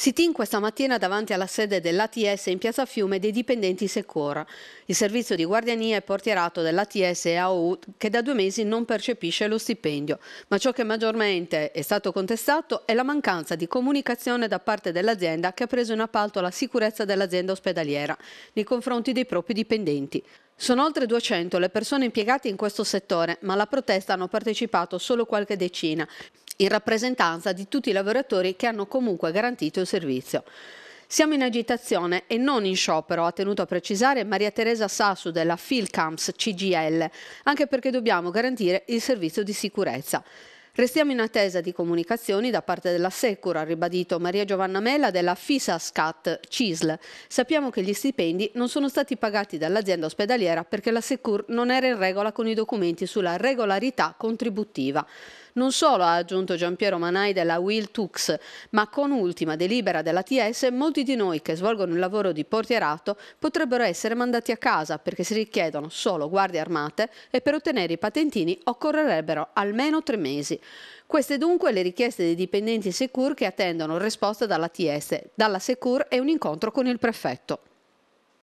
Sitin questa mattina davanti alla sede dell'ATS in Piazza Fiume dei dipendenti Secora, il servizio di guardiania e portierato dell'ATS e AU che da due mesi non percepisce lo stipendio, ma ciò che maggiormente è stato contestato è la mancanza di comunicazione da parte dell'azienda che ha preso in appalto la sicurezza dell'azienda ospedaliera nei confronti dei propri dipendenti. Sono oltre 200 le persone impiegate in questo settore, ma alla protesta hanno partecipato solo qualche decina in rappresentanza di tutti i lavoratori che hanno comunque garantito il servizio. Siamo in agitazione e non in sciopero, ha tenuto a precisare Maria Teresa Sassu della Filcamps CGL, anche perché dobbiamo garantire il servizio di sicurezza. Restiamo in attesa di comunicazioni da parte della Secur, ha ribadito Maria Giovanna Mella della FISASCAT CISL. Sappiamo che gli stipendi non sono stati pagati dall'azienda ospedaliera perché la Secur non era in regola con i documenti sulla regolarità contributiva. Non solo ha aggiunto Giampiero Manai della Will Tux, ma con ultima delibera della TS molti di noi che svolgono il lavoro di portierato potrebbero essere mandati a casa perché si richiedono solo guardie armate e per ottenere i patentini occorrerebbero almeno tre mesi. Queste dunque le richieste dei dipendenti Secur che attendono risposta dalla TS, dalla Secur e un incontro con il prefetto.